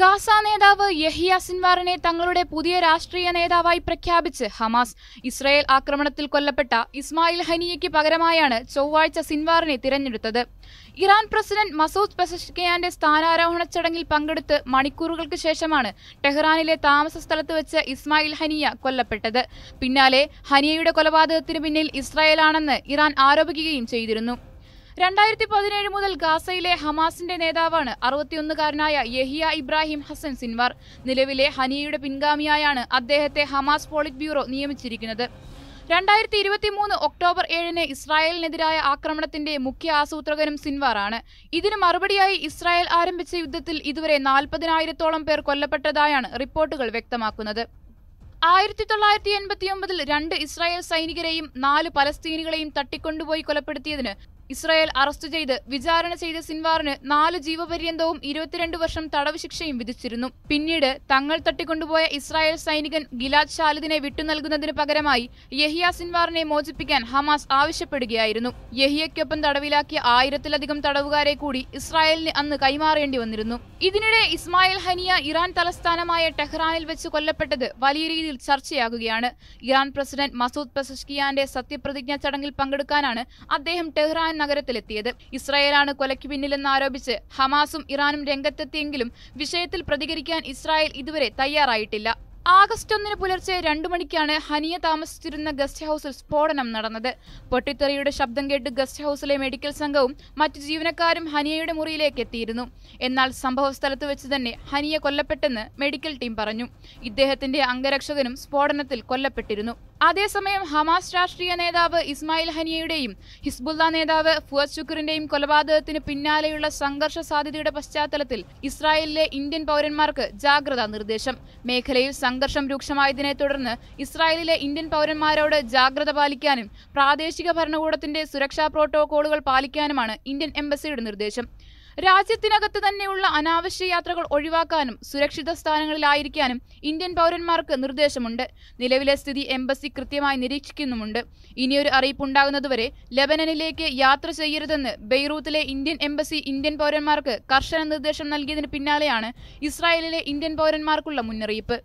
Gaza നേതാവ് യഹിയ സിൻവാറിനെ തങ്ങളുടെ പുതിയ രാഷ്ട്രീയ നേതാവായി പ്രഖ്യാപിച്ച് ഹമാസ് ഇസ്രായേൽ ആക്രമണത്തിൽ കൊല്ലപ്പെട്ട ഇസ്മായിൽ ഹനിയയ്ക്ക് പകരമായാണ് ചൊവ്വാഴ്ച സിൻവാറിനെ തിരഞ്ഞെടുത്തത് ഇറാൻ പ്രസിഡന്റ് മസൂദ് പെസഷ്കയാന്റെ സ്ഥാനാരോഹണ ചടങ്ങിൽ പങ്കെടുത്ത് മണിക്കൂറുകൾക്ക് ശേഷമാണ് ടെഹ്റാനിലെ താമസ സ്ഥലത്ത് വെച്ച് ഇസ്മായിൽ ഹനിയ കൊല്ലപ്പെട്ടത് പിന്നാലെ ഹനിയയുടെ കൊലപാതകത്തിന് പിന്നിൽ ഇസ്രായേലാണെന്ന് ഇറാൻ ആരോപിക്കുകയും ചെയ്തിരുന്നു രണ്ടായിരത്തി പതിനേഴ് മുതൽ ഗാസയിലെ ഹമാസിന്റെ നേതാവാണ് അറുപത്തിയൊന്നുകാരനായ യഹിയ ഇബ്രാഹിം ഹസൻ സിൻവാർ നിലവിലെ ഹനിയയുടെ പിൻഗാമിയായാണ് അദ്ദേഹത്തെ ഹമാസ് പോളിറ്റ് ബ്യൂറോ നിയമിച്ചിരിക്കുന്നത് രണ്ടായിരത്തി മൂന്ന് ഒക്ടോബർ ഏഴിന് ഇസ്രായേലിനെതിരായ ആക്രമണത്തിന്റെ മുഖ്യ ആസൂത്രകനും സിൻവാറാണ് ഇതിന് മറുപടിയായി ഇസ്രായേൽ ആരംഭിച്ച യുദ്ധത്തിൽ ഇതുവരെ നാൽപ്പതിനായിരത്തോളം പേർ കൊല്ലപ്പെട്ടതായാണ് റിപ്പോർട്ടുകൾ വ്യക്തമാക്കുന്നത് ആയിരത്തി തൊള്ളായിരത്തി എൺപത്തിയൊമ്പതിൽ രണ്ട് ഇസ്രായേൽ സൈനികരെയും നാല് പലസ്തീനികളെയും തട്ടിക്കൊണ്ടുപോയി കൊലപ്പെടുത്തിയതിന് ഇസ്രായേൽ അറസ്റ്റ് ചെയ്ത് വിചാരണ ചെയ്ത സിൻവാറിന് നാല് ജീവപര്യന്തവും ഇരുപത്തിരണ്ട് വർഷം തടവ് ശിക്ഷയും വിധിച്ചിരുന്നു പിന്നീട് തങ്ങൾ തട്ടിക്കൊണ്ടുപോയ ഇസ്രായേൽ സൈനികൻ ഗിലാദ് ഷാലിദിനെ വിട്ടുനൽകുന്നതിന് പകരമായി യഹിയ സിൻവാറിനെ മോചിപ്പിക്കാൻ ഹമാസ് ആവശ്യപ്പെടുകയായിരുന്നു യഹിയയ്ക്കൊപ്പം തടവിലാക്കിയ ആയിരത്തിലധികം തടവുകാരെ കൂടി ഇസ്രായേലിന് അന്ന് കൈമാറേണ്ടി വന്നിരുന്നു ഇതിനിടെ ഇസ്മായിൽ ഹനിയ ഇറാൻ തലസ്ഥാനമായ ടെഹ്റാനിൽ വെച്ച് കൊല്ലപ്പെട്ടത് വലിയ രീതിയിൽ ചർച്ചയാകുകയാണ് ഇറാൻ പ്രസിഡന്റ് മസൂദ് പെസഷ്കിയാന്റെ സത്യപ്രതിജ്ഞാ ചടങ്ങിൽ പങ്കെടുക്കാനാണ് അദ്ദേഹം ടെഹ്റാൻ നഗരത്തിലെത്തിയത് ഇസ്രായേലാണ് കൊലയ്ക്ക് ആരോപിച്ച് ഹമാസും ഇറാനും രംഗത്തെത്തിയെങ്കിലും വിഷയത്തിൽ പ്രതികരിക്കാൻ ഇസ്രായേൽ ഇതുവരെ തയ്യാറായിട്ടില്ല ആഗസ്റ്റ് ഒന്നിന് പുലർച്ചെ രണ്ടു മണിക്കാണ് ഹനിയ താമസിച്ചിരുന്ന ഗസ്റ്റ് ഹൌസിൽ സ്ഫോടനം നടന്നത് പൊട്ടിത്തെറിയുടെ ശബ്ദം കേട്ട് ഗസ്റ്റ് ഹൌസിലെ മെഡിക്കൽ സംഘവും മറ്റു ജീവനക്കാരും ഹനിയയുടെ മുറിയിലേക്ക് എത്തിയിരുന്നു എന്നാൽ സംഭവസ്ഥലത്ത് വെച്ച് തന്നെ ഹനിയ കൊല്ലപ്പെട്ടെന്ന് മെഡിക്കൽ ടീം പറഞ്ഞു ഇദ്ദേഹത്തിന്റെ അംഗരക്ഷകനും സ്ഫോടനത്തിൽ കൊല്ലപ്പെട്ടിരുന്നു അതേസമയം ഹമാസ് രാഷ്ട്രീയ നേതാവ് ഇസ്മായിൽ ഹനിയയുടെയും ഹിസ്ബുല്ല നേതാവ് ഫുവദ് ശുക്രിന്റെയും കൊലപാതകത്തിന് പിന്നാലെയുള്ള സംഘർഷ സാധ്യതയുടെ പശ്ചാത്തലത്തിൽ ഇസ്രായേലിലെ ഇന്ത്യൻ പൗരന്മാർക്ക് ജാഗ്രതാ നിർദ്ദേശം മേഖലയിൽ സംഘർഷം രൂക്ഷമായതിനെ തുടർന്ന് ഇസ്രായേലിലെ ഇന്ത്യൻ പൗരന്മാരോട് ജാഗ്രത പാലിക്കാനും പ്രാദേശിക ഭരണകൂടത്തിന്റെ സുരക്ഷാ പ്രോട്ടോകോളുകൾ പാലിക്കാനുമാണ് ഇന്ത്യൻ എംബസിയുടെ നിർദ്ദേശം രാജ്യത്തിനകത്ത് തന്നെയുള്ള അനാവശ്യ യാത്രകൾ ഒഴിവാക്കാനും സുരക്ഷിത സ്ഥാനങ്ങളിലായിരിക്കാനും ഇന്ത്യൻ പൗരന്മാർക്ക് നിർദ്ദേശമുണ്ട് നിലവിലെ സ്ഥിതി എംബസി കൃത്യമായി നിരീക്ഷിക്കുന്നുമുണ്ട് ഇനിയൊരു അറിയിപ്പുണ്ടാകുന്നതുവരെ ലബനനിലേക്ക് യാത്ര ചെയ്യരുതെന്ന് ബെയ്റൂത്തിലെ ഇന്ത്യൻ എംബസി ഇന്ത്യൻ പൗരന്മാർക്ക് കർശന നിർദ്ദേശം നൽകിയതിന് പിന്നാലെയാണ് ഇസ്രായേലിലെ ഇന്ത്യൻ പൗരന്മാർക്കുള്ള മുന്നറിയിപ്പ്